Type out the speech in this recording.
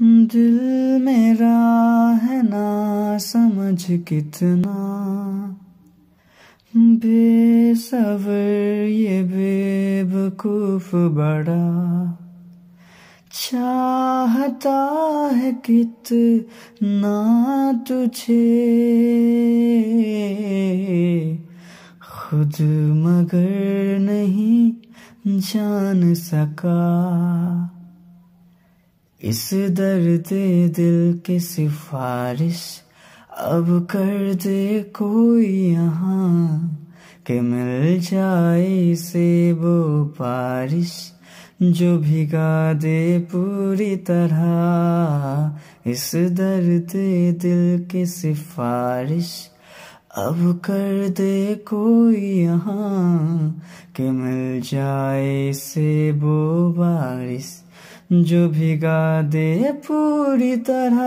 दिल मेरा है ना समझ कितना बेसवर ये बेबकूफ बड़ा चाहता है कित ना तुझे खुद मगर नहीं जान सका इस दर्द दिल की सिफारिश अब कर दे कोई यहाँ के मिल जाए से वो बारिश जो भिगा दे पूरी तरह इस दर्द दिल की सिफारिश अब कर दे कोई यहाँ के मिल जाए से वो बारिश जो भिगा दे पूरी तरह